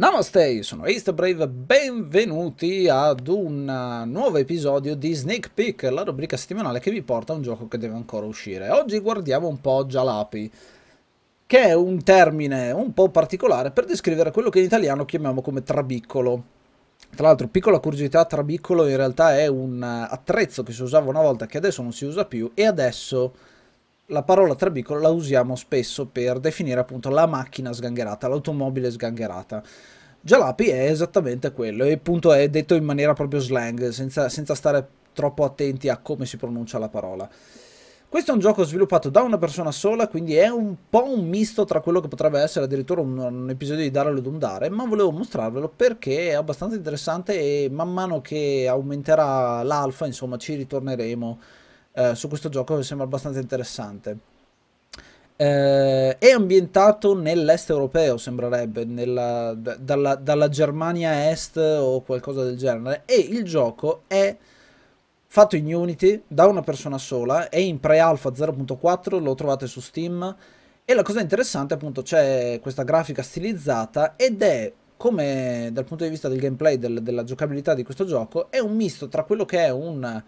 Namaste, io sono Eastbrave, benvenuti ad un nuovo episodio di Sneak Peek, la rubrica settimanale che vi porta a un gioco che deve ancora uscire. Oggi guardiamo un po' Jalapi, che è un termine un po' particolare per descrivere quello che in italiano chiamiamo come trabiccolo. Tra l'altro, piccola curiosità, trabiccolo in realtà è un attrezzo che si usava una volta che adesso non si usa più e adesso la parola trabicolo la usiamo spesso per definire appunto la macchina sgangherata, l'automobile sgangherata. Jalapi è esattamente quello, e appunto è detto in maniera proprio slang, senza, senza stare troppo attenti a come si pronuncia la parola. Questo è un gioco sviluppato da una persona sola, quindi è un po' un misto tra quello che potrebbe essere addirittura un, un episodio di Darlo Dundare, ma volevo mostrarvelo perché è abbastanza interessante e man mano che aumenterà l'alfa, insomma, ci ritorneremo eh, su questo gioco che sembra abbastanza interessante. Eh, è ambientato nell'est europeo, sembrerebbe, nella, dalla, dalla, Germania Est o qualcosa del genere. E il gioco è fatto in Unity da una persona sola, è in pre-alpha 0.4, lo trovate su Steam. E la cosa interessante, appunto, c'è questa grafica stilizzata ed è come dal punto di vista del gameplay, del, della giocabilità di questo gioco, è un misto tra quello che è un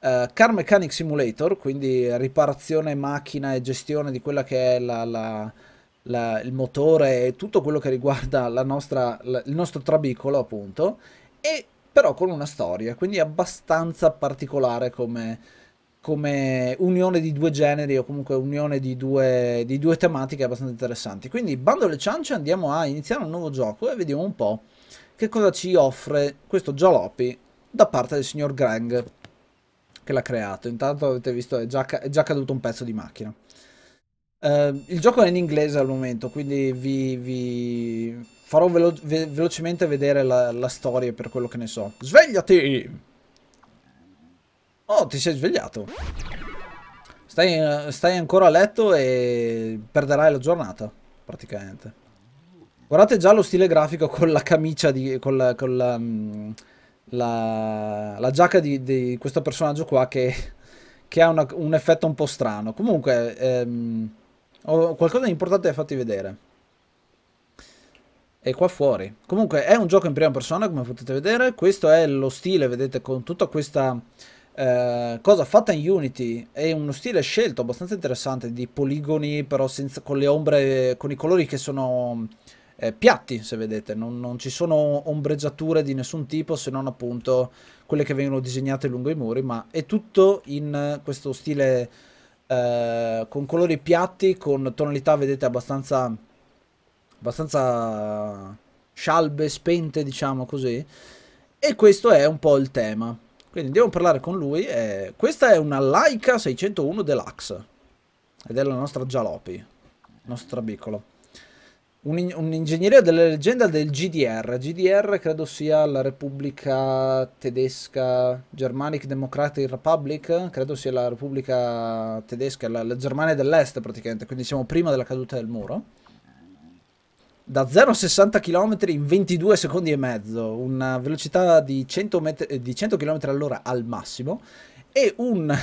Uh, Car Mechanic Simulator, quindi riparazione macchina e gestione di quella che è la, la, la, il motore e tutto quello che riguarda nostra, il nostro trabicolo, appunto, e però con una storia, quindi abbastanza particolare come, come unione di due generi o comunque unione di due, di due tematiche abbastanza interessanti. Quindi bando alle ciance, andiamo a iniziare un nuovo gioco e vediamo un po' che cosa ci offre questo Jalopy da parte del signor Grang che l'ha creato. Intanto avete visto, è già, è già caduto un pezzo di macchina. Uh, il gioco è in inglese al momento, quindi vi, vi farò velo ve velocemente vedere la, la storia per quello che ne so. Svegliati! Oh, ti sei svegliato. Stai, eh, stai, ancora a letto e perderai la giornata, praticamente. Guardate già lo stile grafico con la camicia, di, con la, con la, mm, la, la giacca di, di, questo personaggio qua che, che ha una, un effetto un po' strano. Comunque, ehm, ho qualcosa di importante da farti vedere. E qua fuori. Comunque è un gioco in prima persona, come potete vedere. Questo è lo stile, vedete, con tutta questa... Eh, cosa fatta in Unity è uno stile scelto abbastanza interessante di poligoni però senza, con le ombre con i colori che sono eh, piatti, se vedete, non, non, ci sono ombreggiature di nessun tipo se non appunto quelle che vengono disegnate lungo i muri, ma è tutto in questo stile eh, con colori piatti, con tonalità, vedete, abbastanza, abbastanza scialbe, spente, diciamo così. E questo è un po' il tema. Quindi andiamo a parlare con lui. Eh, questa è una Laika 601 Deluxe. Ed è la nostra Jalopi. Nostra piccola un, un ingegnere della leggenda del GDR. GDR credo sia la Repubblica Tedesca, Germanic Democratic Republic, credo sia la Repubblica Tedesca, la, la Germania dell'Est praticamente, quindi siamo prima della caduta del muro. Da 0 a 60 km in 22 secondi e mezzo, una velocità di 100, di 100 km all'ora al massimo e un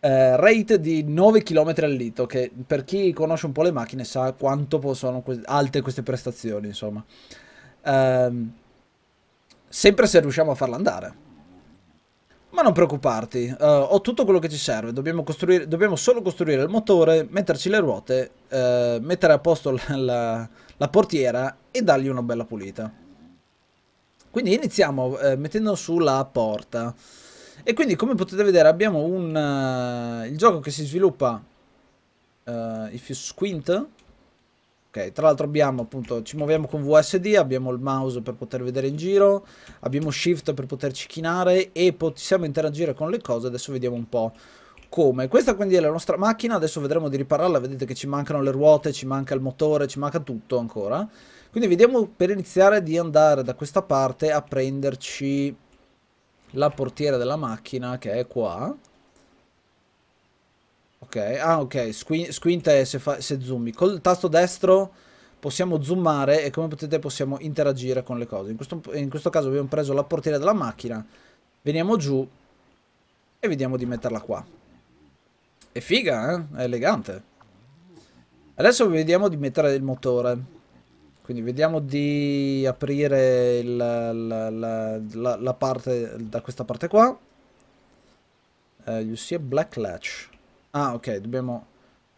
eh, rate di 9 km al litro, che per chi conosce un po' le macchine sa quanto sono que alte queste prestazioni, insomma. Eh, sempre se riusciamo a farla andare. Ma non preoccuparti, uh, ho tutto quello che ci serve, dobbiamo, dobbiamo, solo costruire il motore, metterci le ruote, uh, mettere a posto la, la, la, portiera e dargli una bella pulita. Quindi iniziamo uh, mettendo su la porta. E quindi come potete vedere abbiamo un... Uh, il gioco che si sviluppa... Uh, if you squint... Ok, tra l'altro abbiamo appunto... Ci muoviamo con VSD, abbiamo il mouse per poter vedere in giro, abbiamo shift per poterci chinare e possiamo interagire con le cose. Adesso vediamo un po' come. Questa quindi è la nostra macchina, adesso vedremo di ripararla, vedete che ci mancano le ruote, ci manca il motore, ci manca tutto ancora. Quindi vediamo per iniziare di andare da questa parte a prenderci la portiera della macchina che è qua. Ok, ah ok, squinta e se, se zoomi. Col tasto destro possiamo zoomare e come potete possiamo interagire con le cose. In questo, in questo caso abbiamo preso la portiera della macchina, veniamo giù e vediamo di metterla qua. È figa, eh? È elegante. Adesso vediamo di mettere il motore. Quindi vediamo di aprire il, la, la, la, la, parte da questa parte qua. Uh, you see a black latch. Ah, ok, dobbiamo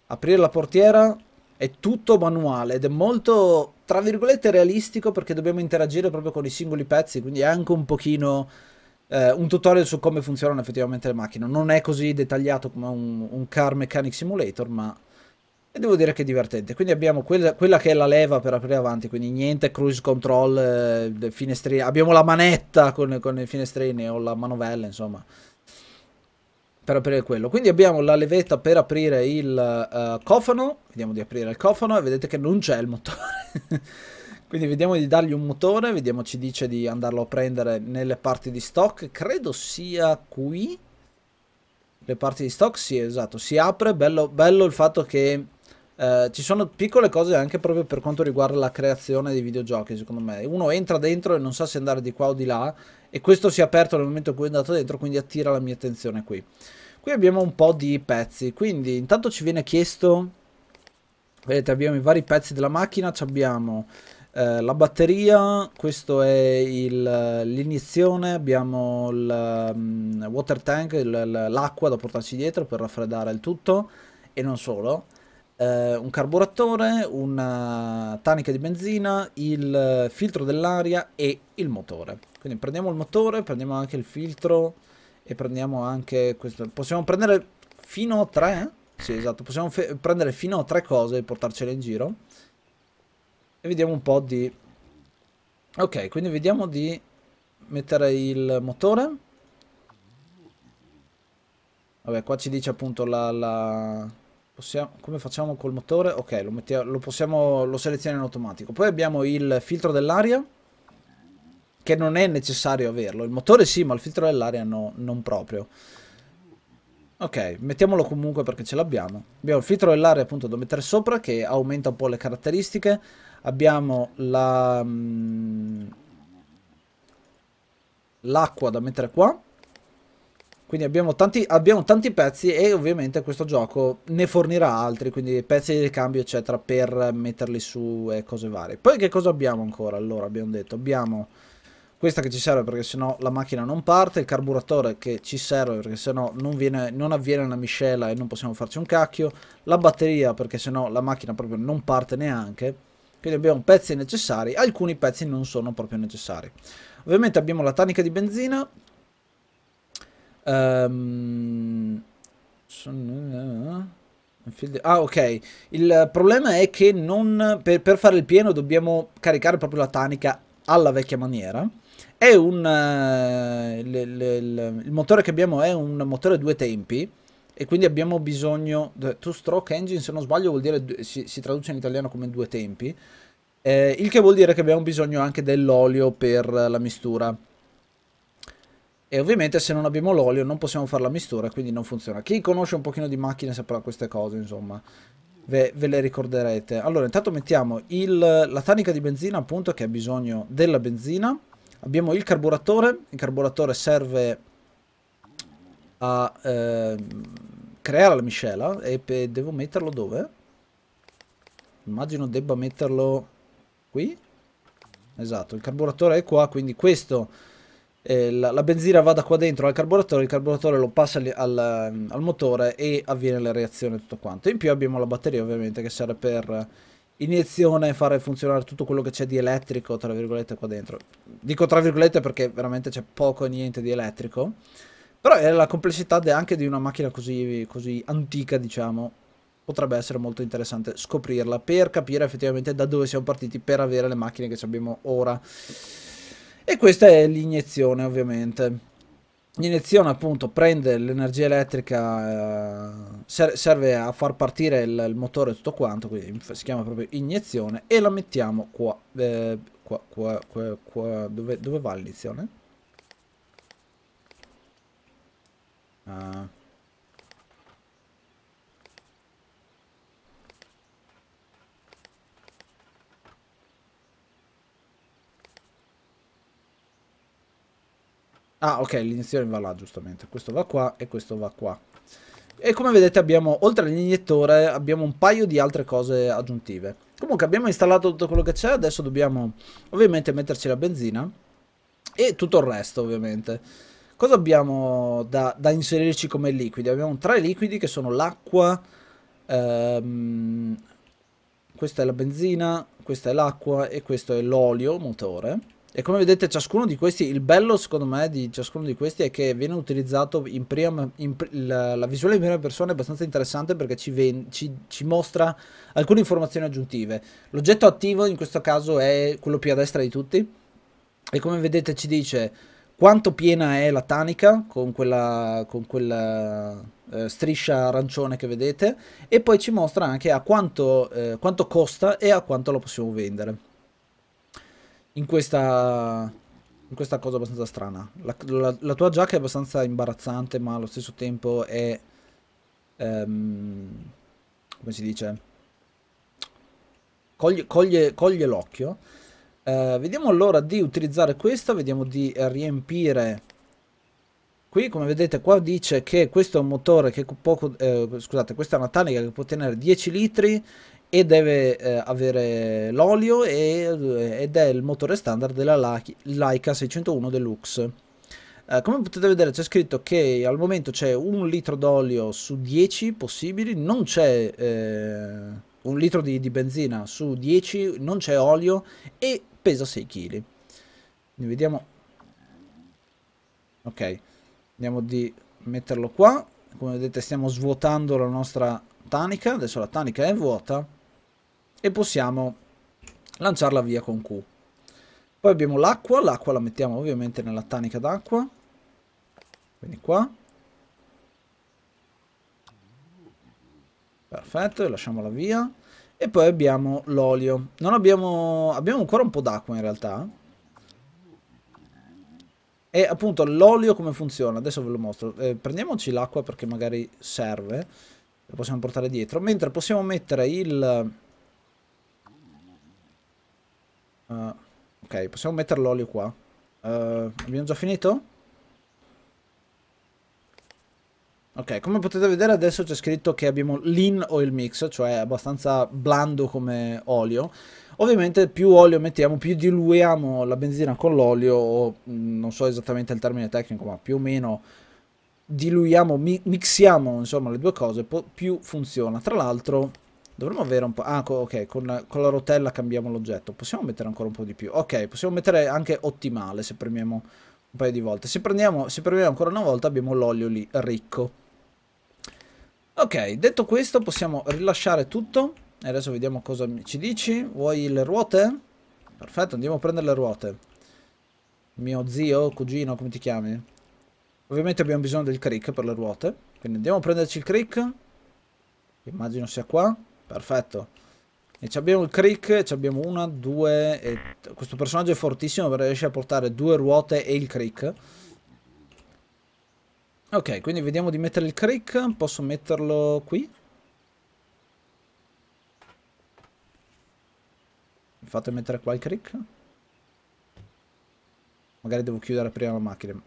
aprire la portiera. È tutto manuale ed è molto, tra virgolette, realistico perché dobbiamo interagire proprio con i singoli pezzi, quindi è anche un pochino eh, un tutorial su come funzionano effettivamente le macchine. Non è così dettagliato come un, un Car Mechanic Simulator, ma e devo dire che è divertente. Quindi abbiamo quella, quella che è la leva per aprire avanti, quindi niente cruise control, eh, finestrini. Abbiamo la manetta con, con i finestrini o la manovella, insomma per aprire quello. Quindi abbiamo la levetta per aprire il uh, cofano. Vediamo di aprire il cofano e vedete che non c'è il motore. Quindi vediamo di dargli un motore, vediamo ci dice di andarlo a prendere nelle parti di stock. Credo sia qui. Le parti di stock, sì, esatto. Si apre, bello, bello il fatto che eh, ci sono piccole cose anche proprio per quanto riguarda la creazione dei videogiochi, secondo me. Uno entra dentro e non sa se andare di qua o di là, e questo si è aperto nel momento in cui è andato dentro, quindi attira la mia attenzione qui. Qui abbiamo un po' di pezzi, quindi intanto ci viene chiesto, vedete abbiamo i vari pezzi della macchina, abbiamo eh, la batteria, questo è l'iniezione, abbiamo il um, water tank, l'acqua da portarci dietro per raffreddare il tutto e non solo eh, un carburatore, una tanica di benzina, il filtro dell'aria e il motore. Quindi prendiamo il motore, prendiamo anche il filtro e prendiamo anche questo. Possiamo prendere fino a tre? Eh? Sì, esatto, possiamo prendere fino a tre cose e portarcele in giro. E vediamo un po' di... Ok, quindi vediamo di mettere il motore. Vabbè, qua ci dice appunto la, la, Possiamo, come facciamo col motore? Ok, lo, mettiamo, lo, possiamo, lo selezioniamo in automatico. Poi abbiamo il filtro dell'aria, che non è necessario averlo. Il motore sì, ma il filtro dell'aria no, non proprio. Ok, mettiamolo comunque perché ce l'abbiamo. Abbiamo il filtro dell'aria appunto da mettere sopra che aumenta un po' le caratteristiche. Abbiamo mm, l'acqua la, da mettere qua. Quindi abbiamo tanti, abbiamo tanti, pezzi e ovviamente questo gioco ne fornirà altri, quindi pezzi di ricambio eccetera per metterli su e cose varie. Poi che cosa abbiamo ancora? Allora abbiamo detto, abbiamo questa che ci serve perché sennò la macchina non parte, il carburatore che ci serve perché sennò non, viene, non avviene una miscela e non possiamo farci un cacchio, la batteria perché sennò la macchina proprio non parte neanche. Quindi abbiamo pezzi necessari, alcuni pezzi non sono proprio necessari. Ovviamente abbiamo la tanica di benzina Um, Ah, ok. Il problema è che non, per, per, fare il pieno dobbiamo caricare proprio la tanica alla vecchia maniera. È un... Uh, il, il, il, il motore che abbiamo è un motore a due tempi e quindi abbiamo bisogno... Two stroke engine, se non sbaglio, vuol dire, si, si traduce in italiano come due tempi. Eh, il che vuol dire che abbiamo bisogno anche dell'olio per la mistura. E ovviamente se non abbiamo l'olio non possiamo fare la mistura, quindi non funziona. Chi conosce un pochino di macchine saprà queste cose, insomma. Ve, ve le ricorderete. Allora, intanto mettiamo il, la tanica di benzina, appunto, che ha bisogno della benzina. Abbiamo il carburatore. Il carburatore serve a eh, creare la miscela. E devo metterlo dove? Immagino debba metterlo qui. Esatto, il carburatore è qua, quindi questo eh, la, la, benzina vada qua dentro al carburatore, il carburatore lo passa al, al, ehm, al, motore e avviene la reazione tutto quanto. In più abbiamo la batteria ovviamente che serve per iniezione e fare funzionare tutto quello che c'è di elettrico, tra virgolette, qua dentro. Dico tra virgolette perché veramente c'è poco e niente di elettrico. Però è la complessità anche di una macchina così, così antica, diciamo, potrebbe essere molto interessante scoprirla per capire effettivamente da dove siamo partiti per avere le macchine che abbiamo ora. E questa è l'iniezione ovviamente. L'iniezione appunto prende l'energia elettrica, eh, serve a far partire il, il, motore tutto quanto, quindi si chiama proprio iniezione e la mettiamo qua. Eh, qua, qua, qua, qua. Dove, dove va l'iniezione? Ah. Ah, ok, l'iniezione va là, giustamente. Questo va qua e questo va qua. E come vedete abbiamo, oltre all'iniettore, abbiamo un paio di altre cose aggiuntive. Comunque abbiamo installato tutto quello che c'è, adesso dobbiamo ovviamente metterci la benzina e tutto il resto ovviamente. Cosa abbiamo da, da inserirci come liquidi? Abbiamo tre liquidi che sono l'acqua, ehm, questa è la benzina, questa è l'acqua e questo è l'olio motore. E come vedete ciascuno di questi, il bello secondo me di ciascuno di questi è che viene utilizzato in prima, in la, la, visuale in prima persona è abbastanza interessante perché ci, ci, ci mostra alcune informazioni aggiuntive. L'oggetto attivo in questo caso è quello più a destra di tutti e come vedete ci dice quanto piena è la tanica con quella, con quella eh, striscia arancione che vedete e poi ci mostra anche a quanto, eh, quanto costa e a quanto la possiamo vendere in questa, in questa cosa abbastanza strana. La, la, la, tua giacca è abbastanza imbarazzante, ma allo stesso tempo è... Um, come si dice? Coglie, coglie, coglie l'occhio. Uh, vediamo allora di utilizzare questa, vediamo di riempire... Qui come vedete qua dice che questo è un motore che può, eh, scusate, questa è una tannica che può tenere 10 litri e deve eh, avere l'olio e, eh, ed è il motore standard della Leica 601 Deluxe. Eh, come potete vedere c'è scritto che al momento c'è un litro d'olio su 10 possibili, non c'è eh, un litro di, di, benzina su 10, non c'è olio e pesa 6 kg. Ne vediamo. Ok, andiamo di metterlo qua. Come vedete stiamo svuotando la nostra tanica, adesso la tanica è vuota e possiamo lanciarla via con Q. Poi abbiamo l'acqua, l'acqua la mettiamo ovviamente nella tanica d'acqua, quindi qua. Perfetto, e lasciamola via. E poi abbiamo l'olio. Non abbiamo... abbiamo ancora un po' d'acqua in realtà. E appunto l'olio come funziona? Adesso ve lo mostro. Eh, prendiamoci l'acqua perché magari serve. Lo possiamo portare dietro. Mentre possiamo mettere il Uh, ok, possiamo mettere l'olio qua. Uh, abbiamo già finito? Ok, come potete vedere adesso c'è scritto che abbiamo lean oil mix, cioè abbastanza blando come olio. Ovviamente più olio mettiamo, più diluiamo la benzina con l'olio, mm, non so esattamente il termine tecnico, ma più o meno diluiamo, mi mixiamo insomma le due cose, più funziona. Tra l'altro Dovremmo avere un po'... Ah, ok, con, con la rotella cambiamo l'oggetto. Possiamo mettere ancora un po' di più. Ok, possiamo mettere anche ottimale se premiamo un paio di volte. Se, prendiamo, se premiamo ancora una volta abbiamo l'olio lì, ricco. Ok, detto questo possiamo rilasciare tutto. E adesso vediamo cosa ci dici. Vuoi le ruote? Perfetto, andiamo a prendere le ruote. Mio zio, cugino, come ti chiami? Ovviamente abbiamo bisogno del crick per le ruote. Quindi andiamo a prenderci il crick. Immagino sia qua. Perfetto. E abbiamo il crick, abbiamo una, due... E... Questo personaggio è fortissimo perché riesce a portare due ruote e il crick. Ok, quindi vediamo di mettere il crick. Posso metterlo qui? Mi fate mettere qua il crick? Magari devo chiudere prima la macchina.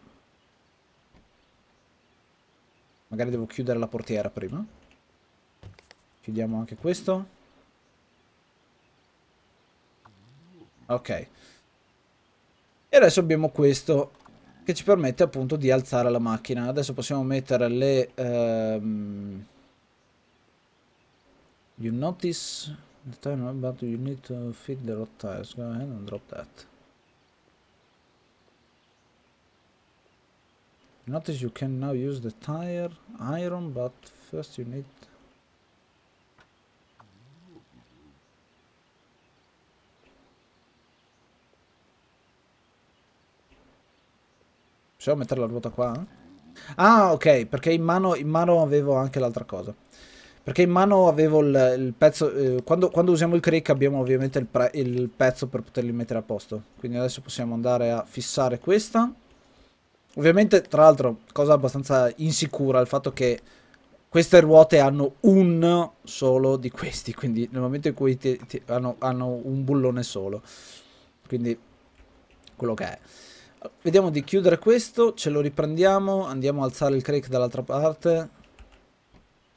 Magari devo chiudere la portiera prima. Chiudiamo anche questo. Ok. E adesso abbiamo questo che ci permette appunto di alzare la macchina. Adesso possiamo mettere le... Um, you notice the time about you need to fit the rot tires. Go ahead and drop that. notice you can now use the tire iron, but first you need Possiamo mettere la ruota qua? Ah, ok, perché in mano, in mano avevo anche l'altra cosa. Perché in mano avevo il, il pezzo... Eh, quando, quando, usiamo il crick abbiamo ovviamente il, pre, il, pezzo per poterli mettere a posto. Quindi adesso possiamo andare a fissare questa. Ovviamente, tra l'altro, cosa abbastanza insicura, il fatto che queste ruote hanno un solo di questi. Quindi nel momento in cui ti, ti, hanno, hanno un bullone solo. Quindi, quello che è. Vediamo di chiudere questo, ce lo riprendiamo, andiamo a alzare il creek dall'altra parte.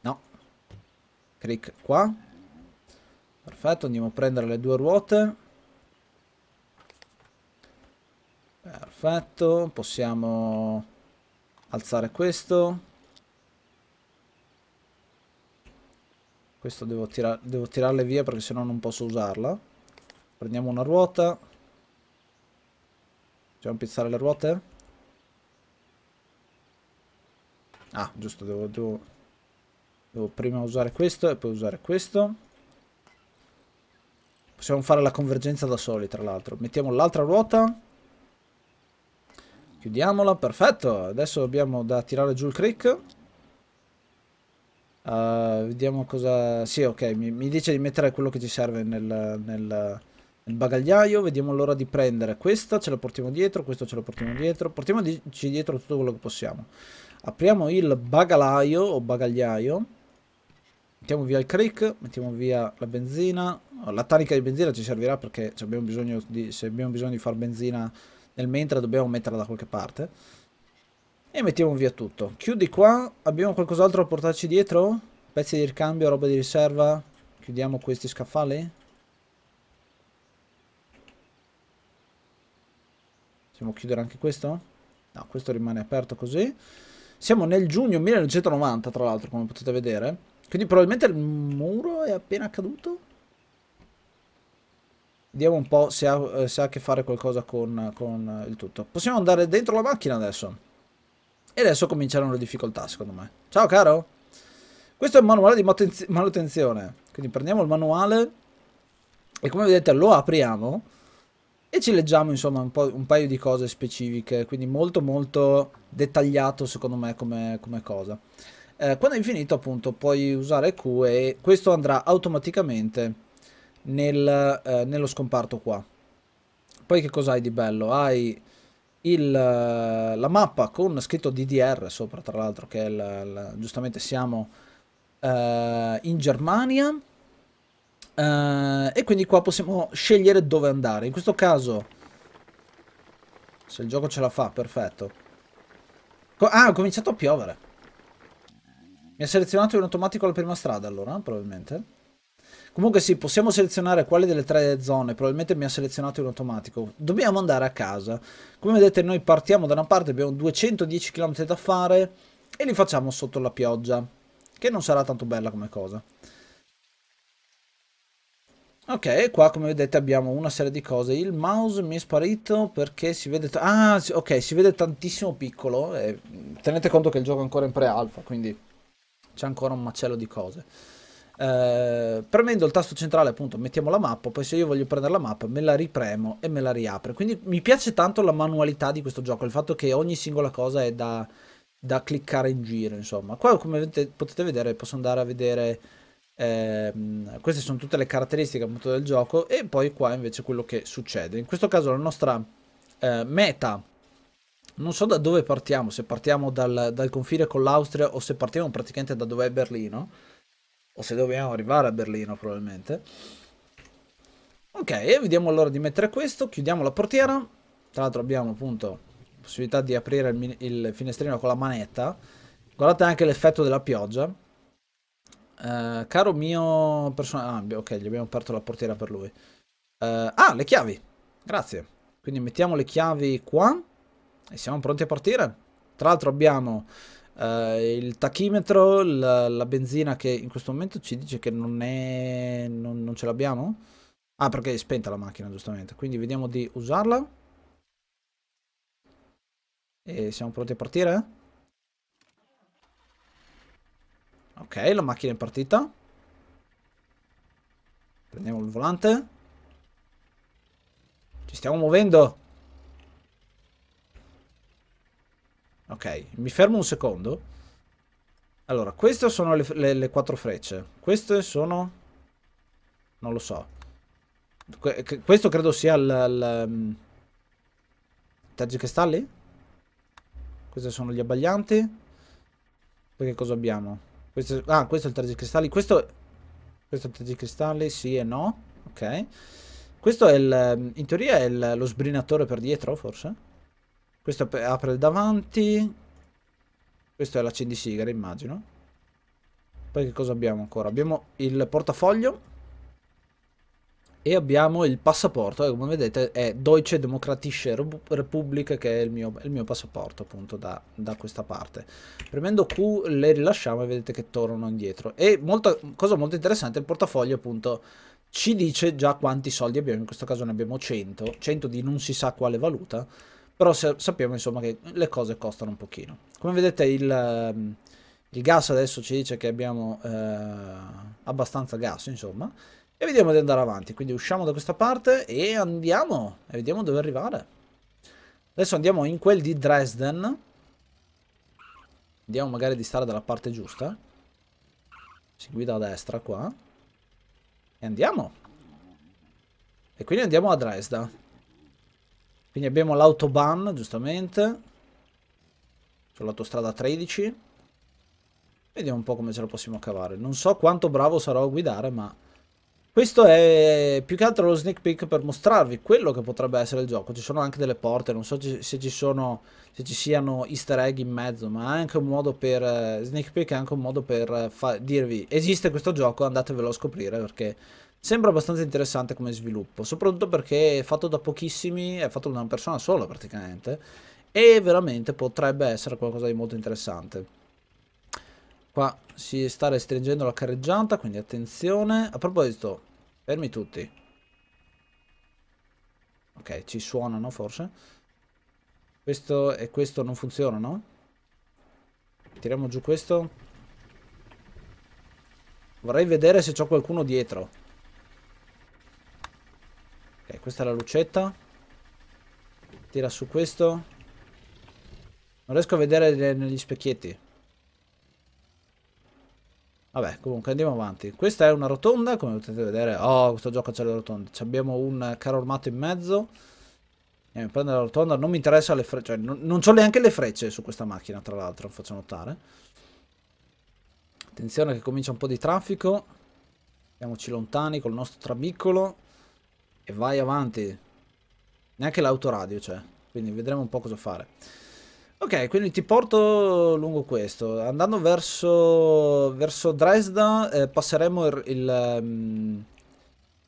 No. Creek qua. Perfetto, andiamo a prendere le due ruote. Perfetto, possiamo alzare questo. Questo devo, tira devo tirarle via perché sennò non posso usarla. Prendiamo una ruota. Facciamo pizzare le ruote. Ah, giusto, devo, devo, devo prima usare questo e poi usare questo. Possiamo fare la convergenza da soli, tra l'altro. Mettiamo l'altra ruota. Chiudiamola, perfetto. Adesso abbiamo da tirare giù il creek. Uh, eh, vediamo cosa... Sì, ok, mi, mi, dice di mettere quello che ci serve nel, nel il bagagliaio, vediamo l'ora di prendere questa, ce la portiamo dietro, questo ce la portiamo dietro, portiamoci dietro tutto quello che possiamo. Apriamo il bagalaio o bagagliaio, mettiamo via il crick, mettiamo via la benzina, la tanica di benzina ci servirà perché se abbiamo bisogno di, se abbiamo bisogno di far benzina nel mentre dobbiamo metterla da qualche parte. E mettiamo via tutto. Chiudi qua, abbiamo qualcos'altro da portarci dietro? Pezzi di ricambio, roba di riserva, chiudiamo questi scaffali. Possiamo chiudere anche questo? No, questo rimane aperto così. Siamo nel giugno 1990, tra l'altro, come potete vedere. Quindi probabilmente il muro è appena caduto. Vediamo un po' se ha, eh, se ha a che fare qualcosa con, con il tutto. Possiamo andare dentro la macchina adesso. E adesso cominciano le difficoltà, secondo me. Ciao, caro! Questo è il manuale di manutenzione. Quindi prendiamo il manuale e come vedete lo apriamo e ci leggiamo insomma un, un, paio di cose specifiche, quindi molto molto dettagliato secondo me come, come cosa. Eh, quando hai finito appunto puoi usare Q e questo andrà automaticamente nel, eh, nello scomparto qua. Poi che cosa hai di bello? Hai il, eh, la mappa con scritto DDR sopra tra l'altro che il, il, giustamente siamo eh, in Germania Uh, e quindi qua possiamo scegliere dove andare. In questo caso, se il gioco ce la fa, perfetto. Co ah, ha cominciato a piovere. Mi ha selezionato in automatico la prima strada allora, probabilmente. Comunque sì, possiamo selezionare quale delle tre zone, probabilmente mi ha selezionato in automatico. Dobbiamo andare a casa. Come vedete noi partiamo da una parte, abbiamo 210 km da fare e li facciamo sotto la pioggia, che non sarà tanto bella come cosa. Ok, qua come vedete abbiamo una serie di cose. Il mouse mi è sparito perché si vede... Ah, ok, si vede tantissimo piccolo. E eh, tenete conto che il gioco è ancora in pre-alpha, quindi c'è ancora un macello di cose. Eh, premendo il tasto centrale appunto mettiamo la mappa, poi se io voglio prendere la mappa me la ripremo e me la riapre. Quindi mi piace tanto la manualità di questo gioco, il fatto che ogni singola cosa è da, da cliccare in giro, insomma. Qua come potete vedere posso andare a vedere eh, queste sono tutte le caratteristiche appunto del gioco e poi qua invece quello che succede. In questo caso la nostra eh, meta, non so da dove partiamo, se partiamo dal, dal confine con l'Austria o se partiamo praticamente da dove è Berlino, o se dobbiamo arrivare a Berlino probabilmente. Ok, vediamo allora di mettere questo, chiudiamo la portiera, tra l'altro abbiamo appunto possibilità di aprire il, il finestrino con la manetta, guardate anche l'effetto della pioggia Uh, caro mio personaggio. Ah, ok, gli abbiamo aperto la portiera per lui. Uh, ah, le chiavi. Grazie. Quindi mettiamo le chiavi qua. E siamo pronti a partire. Tra l'altro abbiamo uh, il tachimetro, la, la, benzina che in questo momento ci dice che non è... Non, non ce l'abbiamo? Ah, perché è spenta la macchina, giustamente. Quindi vediamo di usarla. E siamo pronti a partire? Ok, la macchina è partita. Prendiamo il volante. Ci stiamo muovendo. Ok, mi fermo un secondo. Allora, queste sono le, le, le quattro frecce. Queste sono... Non lo so. Que questo credo sia il... il um... Mm, Tergi Questi sono gli abbaglianti. Poi che cosa abbiamo? Questo, ah, questo è il 13 cristalli. Questo, questo è il 13 cristalli, sì e no. Ok. Questo è il, in teoria è il, lo sbrinatore per dietro, forse? Questo apre il davanti. Questo è l'accendisigara, immagino. Poi che cosa abbiamo ancora? Abbiamo il portafoglio e abbiamo il passaporto, eh, come vedete è Deutsche Demokratische Republik che è il mio, il mio passaporto appunto da, da, questa parte. Premendo Q le rilasciamo e vedete che tornano indietro. E molta, cosa molto interessante, il portafoglio appunto ci dice già quanti soldi abbiamo, in questo caso ne abbiamo 100, 100 di non si sa quale valuta, però sappiamo insomma che le cose costano un pochino. Come vedete il, ehm, il gas adesso ci dice che abbiamo eh, abbastanza gas insomma, e vediamo di andare avanti. Quindi usciamo da questa parte e andiamo. E vediamo dove arrivare. Adesso andiamo in quel di Dresden. Vediamo magari di stare dalla parte giusta. Si guida a destra qua. E andiamo. E quindi andiamo a Dresda. Quindi abbiamo l'autobahn, giustamente. Sull'autostrada 13. Vediamo un po' come ce la possiamo cavare. Non so quanto bravo sarò a guidare, ma... Questo è più che altro lo sneak peek per mostrarvi quello che potrebbe essere il gioco. Ci sono anche delle porte, non so se ci, sono, se ci siano easter egg in mezzo, ma è anche un modo per... Eh, sneak peek è anche un modo per eh, dirvi esiste questo gioco, andatevelo a scoprire perché sembra abbastanza interessante come sviluppo. Soprattutto perché è fatto da pochissimi, è fatto da una persona sola praticamente e veramente potrebbe essere qualcosa di molto interessante. Qua si sta restringendo la carreggiata, quindi attenzione. A proposito, fermi tutti. Ok, ci suonano forse. Questo e questo non funzionano? Tiriamo giù questo. Vorrei vedere se c'è qualcuno dietro. Ok, questa è la lucetta. Tira su questo. Non riesco a vedere negli specchietti. Vabbè, comunque andiamo avanti. Questa è una rotonda, come potete vedere. Oh, questo gioco c'è le rotonde. C abbiamo un carro armato in mezzo. Andiamo a prendere la rotonda. Non mi interessa le frecce. Cioè, non, non ho neanche le frecce su questa macchina, tra l'altro, faccio notare. Attenzione che comincia un po' di traffico. Andiamoci lontani col nostro trabiccolo. E vai avanti. Neanche l'autoradio c'è. Quindi vedremo un po' cosa fare. Ok, quindi ti porto lungo questo. Andando verso, verso Dresda eh, passeremo il, il, um,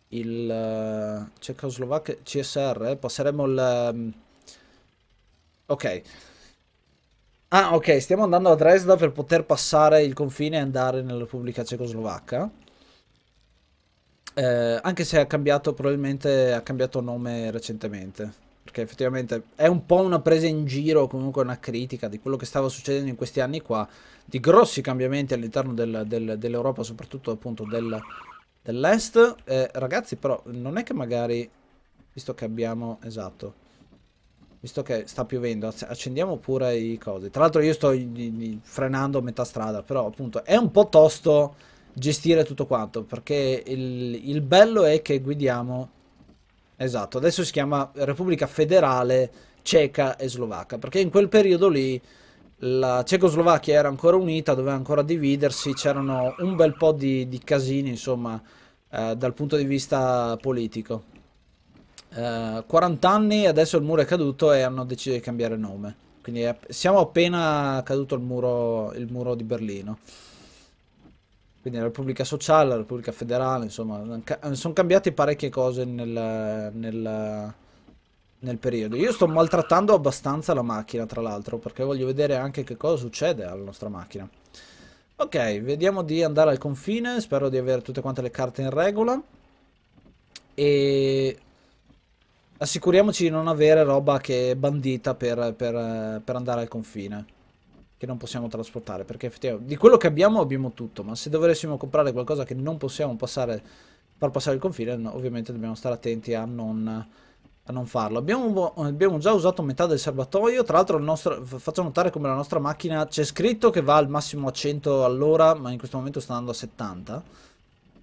il uh, eh, Cecoslovacchia CSR, eh, passeremo il... Um, ok. Ah, ok, stiamo andando a Dresda per poter passare il confine e andare nella Repubblica Cecoslovacca. Eh, anche se ha cambiato, probabilmente ha cambiato nome recentemente perché effettivamente è un po' una presa in giro, comunque una critica di quello che stava succedendo in questi anni qua, di grossi cambiamenti all'interno del, del, dell'Europa, soprattutto appunto del, dell'Est. Eh, ragazzi, però, non è che magari, visto che abbiamo, esatto, visto che sta piovendo, accendiamo pure i cosi. Tra l'altro io sto frenando a metà strada, però appunto è un po' tosto gestire tutto quanto, perché il, il bello è che guidiamo Esatto, adesso si chiama Repubblica Federale Ceca e Slovacca, perché in quel periodo lì la Cecoslovacchia era ancora unita, doveva ancora dividersi, c'erano un bel po' di, di casini, insomma, eh, dal punto di vista politico. Eh, 40 anni, adesso il muro è caduto e hanno deciso di cambiare nome. Quindi è, siamo appena caduto il muro, il muro di Berlino. Quindi la Repubblica Sociale, la Repubblica Federale, insomma, sono cambiate parecchie cose nel, nel, nel periodo. Io sto maltrattando abbastanza la macchina, tra l'altro, perché voglio vedere anche che cosa succede alla nostra macchina. Ok, vediamo di andare al confine, spero di avere tutte quante le carte in regola. E assicuriamoci di non avere roba che è bandita per, per, per andare al confine che non possiamo trasportare, perché effettivamente di quello che abbiamo abbiamo tutto, ma se dovessimo comprare qualcosa che non possiamo passare, far passare il confine, no, ovviamente dobbiamo stare attenti a non, a non farlo. Abbiamo, abbiamo, già usato metà del serbatoio, tra l'altro faccio notare come la nostra macchina c'è scritto che va al massimo a 100 all'ora, ma in questo momento sta andando a 70,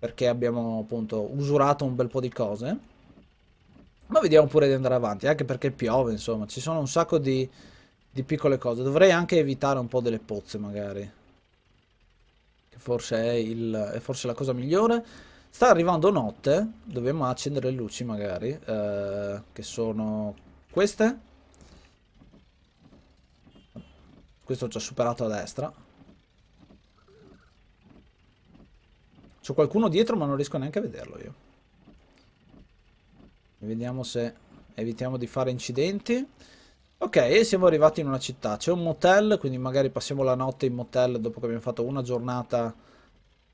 perché abbiamo appunto usurato un bel po' di cose. Ma vediamo pure di andare avanti, anche perché piove, insomma, ci sono un sacco di di piccole cose. Dovrei anche evitare un po' delle pozze magari. Che forse è, il, è forse la cosa migliore. Sta arrivando notte, dobbiamo accendere le luci magari, eh, che sono queste. Questo ho già superato a destra. C'è qualcuno dietro ma non riesco neanche a vederlo io. Vediamo se evitiamo di fare incidenti. Ok, siamo arrivati in una città. C'è un motel, quindi magari passiamo la notte in motel dopo che abbiamo fatto una giornata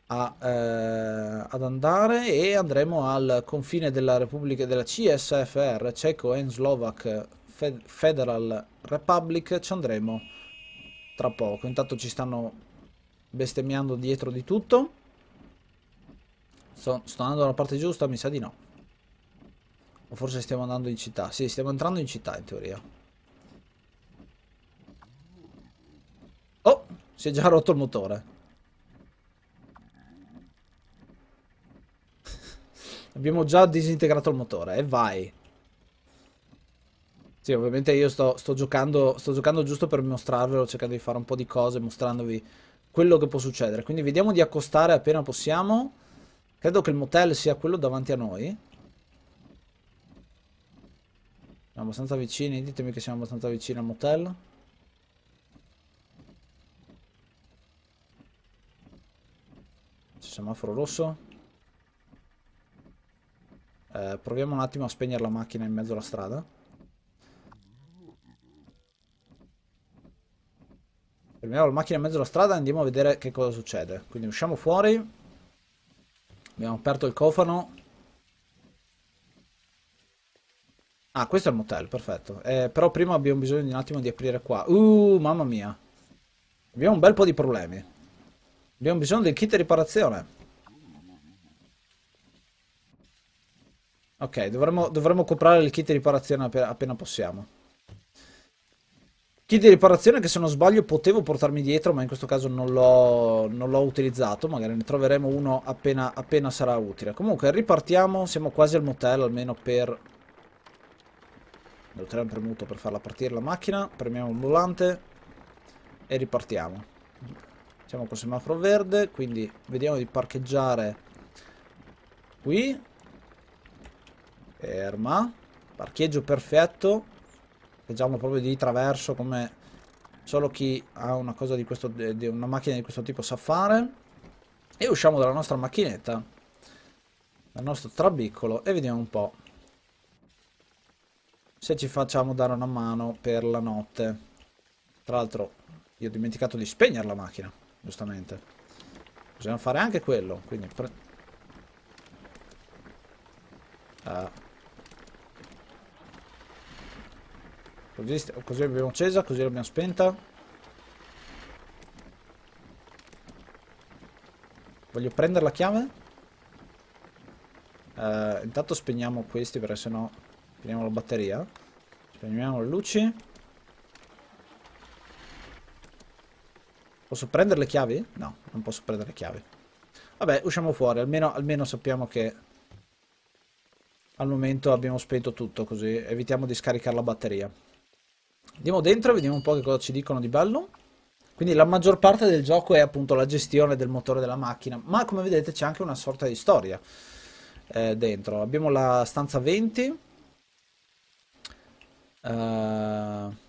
a, eh, ad andare e andremo al confine della Repubblica della CSFR, Ceco and Slovak Federal Republic. Ci andremo tra poco. Intanto ci stanno bestemmiando dietro di tutto. Sto, sto andando dalla parte giusta? Mi sa di no. O forse stiamo andando in città. Sì, stiamo entrando in città in teoria. Oh, si è già rotto il motore. Abbiamo già disintegrato il motore, e eh, vai. Sì, ovviamente io sto, sto, giocando, sto giocando giusto per mostrarvelo, cercando di fare un po' di cose, mostrandovi quello che può succedere. Quindi vediamo di accostare appena possiamo. Credo che il motel sia quello davanti a noi. Siamo abbastanza vicini, ditemi che siamo abbastanza vicini al motel. semaforo rosso. Eh, proviamo un attimo a spegnere la macchina in mezzo alla strada. Fermiamo la macchina in mezzo alla strada e andiamo a vedere che cosa succede. Quindi usciamo fuori. Abbiamo aperto il cofano. Ah, questo è il motel, perfetto. Eh, però prima abbiamo bisogno di un attimo di aprire qua. Uh, mamma mia. Abbiamo un bel po' di problemi. Abbiamo bisogno del kit di riparazione. Ok, dovremmo, dovremmo comprare il kit di riparazione appena, possiamo. Kit di riparazione che se non sbaglio potevo portarmi dietro, ma in questo caso non l'ho utilizzato. Magari ne troveremo uno appena, appena sarà utile. Comunque, ripartiamo. Siamo quasi al motel, almeno per lo teniamo premuto per farla partire la macchina, premiamo il volante e ripartiamo. Siamo col semaforo verde, quindi vediamo di parcheggiare qui. Ferma. Parcheggio perfetto. Parcheggiamo proprio di traverso come solo chi ha una, di questo, di una macchina di questo tipo sa fare. E usciamo dalla nostra macchinetta, dal nostro trabiccolo e vediamo un po' se ci facciamo dare una mano per la notte. Tra l'altro, io ho dimenticato di spegnere la macchina giustamente. Possiamo fare anche quello, quindi... Pre... Ah. Così, così l'abbiamo accesa, così l'abbiamo spenta. Voglio prendere la chiave? Uh, intanto spegniamo questi perché sennò spegniamo la batteria. Spegniamo le luci. Posso prendere le chiavi? No, non posso prendere le chiavi. Vabbè, usciamo fuori, almeno, almeno sappiamo che al momento abbiamo spento tutto, così evitiamo di scaricare la batteria. Andiamo dentro, vediamo un po' che cosa ci dicono di bello. Quindi la maggior parte del gioco è appunto la gestione del motore della macchina, ma come vedete c'è anche una sorta di storia eh, dentro. Abbiamo la stanza 20. Eh...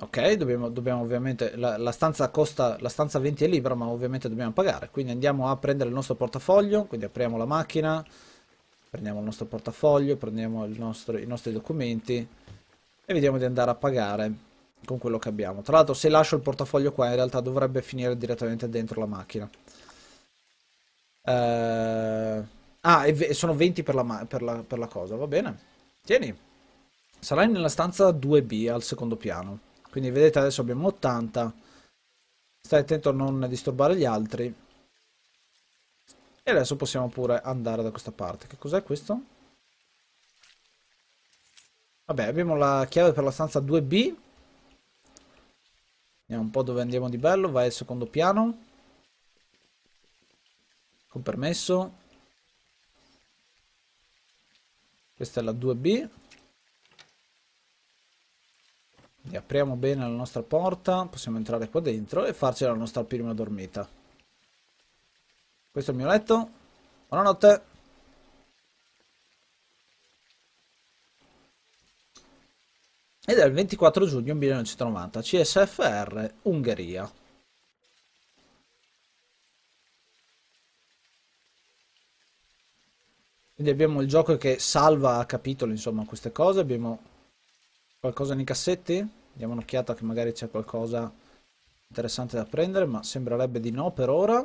Ok, dobbiamo, dobbiamo ovviamente, la, la, stanza costa, la stanza 20 è libera, ma ovviamente dobbiamo pagare, quindi andiamo a prendere il nostro portafoglio, quindi apriamo la macchina, prendiamo il nostro portafoglio, prendiamo nostro, i nostri documenti e vediamo di andare a pagare con quello che abbiamo. Tra l'altro se lascio il portafoglio qua in realtà dovrebbe finire direttamente dentro la macchina. Uh, ah, e sono 20 per la, per, la, per la cosa, va bene. Tieni, sarai nella stanza 2B al secondo piano quindi vedete adesso abbiamo 80 stai attento a non disturbare gli altri e adesso possiamo pure andare da questa parte che cos'è questo? vabbè abbiamo la chiave per la stanza 2B vediamo un po' dove andiamo di bello vai al secondo piano con permesso questa è la 2B riapriamo bene la nostra porta, possiamo entrare qua dentro e farci la nostra prima dormita. Questo è il mio letto. Buonanotte. Ed è il 24 giugno 1990, CSFR, Ungheria. Quindi abbiamo il gioco che salva a capitolo, insomma, queste cose. Abbiamo Qualcosa nei cassetti? Diamo un'occhiata che magari c'è qualcosa interessante da prendere, ma sembrerebbe di no per ora.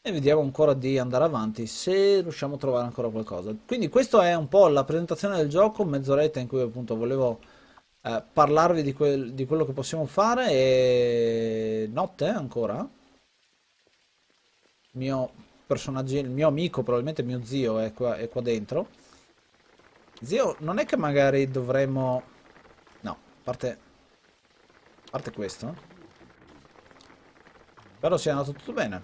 E vediamo ancora di andare avanti se riusciamo a trovare ancora qualcosa. Quindi questa è un po' la presentazione del gioco, mezz'oretta in cui appunto volevo eh, parlarvi di, quel, di quello che possiamo fare e notte ancora. Mio personaggio, il mio amico, probabilmente mio zio è qua, è qua dentro Zio, non è che magari dovremmo... No, a parte... A parte questo. Però si è andato tutto bene.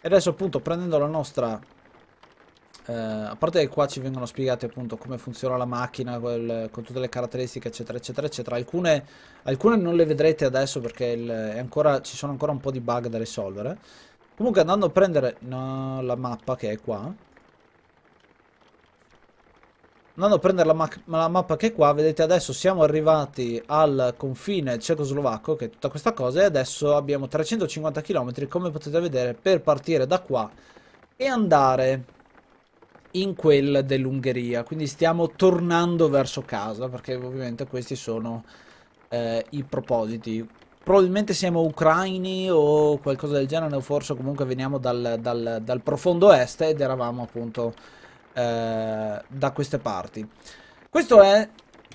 E adesso appunto prendendo la nostra... Eh, a parte che qua ci vengono spiegate appunto come funziona la macchina quel, con tutte le caratteristiche eccetera eccetera eccetera alcune, alcune non le vedrete adesso perché il, ancora, ci sono ancora un po' di bug da risolvere comunque andando a prendere no, la mappa che è qua andando a prendere la, ma la, mappa che è qua, vedete adesso siamo arrivati al confine cecoslovacco, che è tutta questa cosa, e adesso abbiamo 350 km, come potete vedere, per partire da qua e andare in quel dell'Ungheria. Quindi stiamo tornando verso casa, perché ovviamente questi sono eh, i propositi. Probabilmente siamo ucraini o qualcosa del genere, o forse comunque veniamo dal, dal, dal profondo est ed eravamo appunto eh, da queste parti. Questo è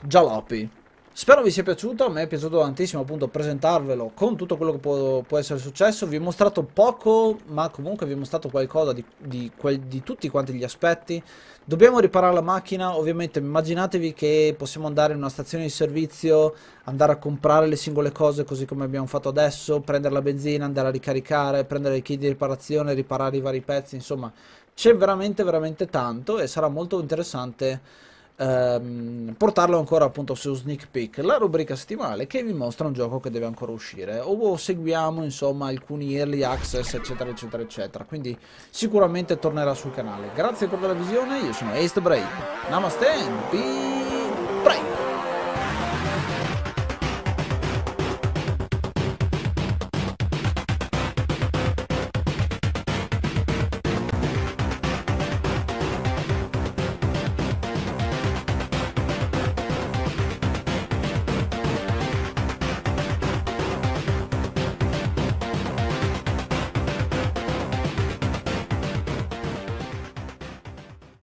Jalopy. Spero vi sia piaciuto, a me è piaciuto tantissimo appunto presentarvelo con tutto quello che può, può essere successo, vi ho mostrato poco ma comunque vi ho mostrato qualcosa di, di, di tutti quanti gli aspetti. Dobbiamo riparare la macchina, ovviamente immaginatevi che possiamo andare in una stazione di servizio, andare a comprare le singole cose così come abbiamo fatto adesso, prendere la benzina, andare a ricaricare, prendere i kit di riparazione, riparare i vari pezzi, insomma c'è veramente veramente tanto e sarà molto interessante ehm, portarlo ancora appunto su Sneak Peek, la rubrica settimanale che vi mostra un gioco che deve ancora uscire o seguiamo insomma alcuni early access eccetera eccetera eccetera, quindi sicuramente tornerà sul canale. Grazie per la visione, io sono Ace Brave, Namaste and be brave!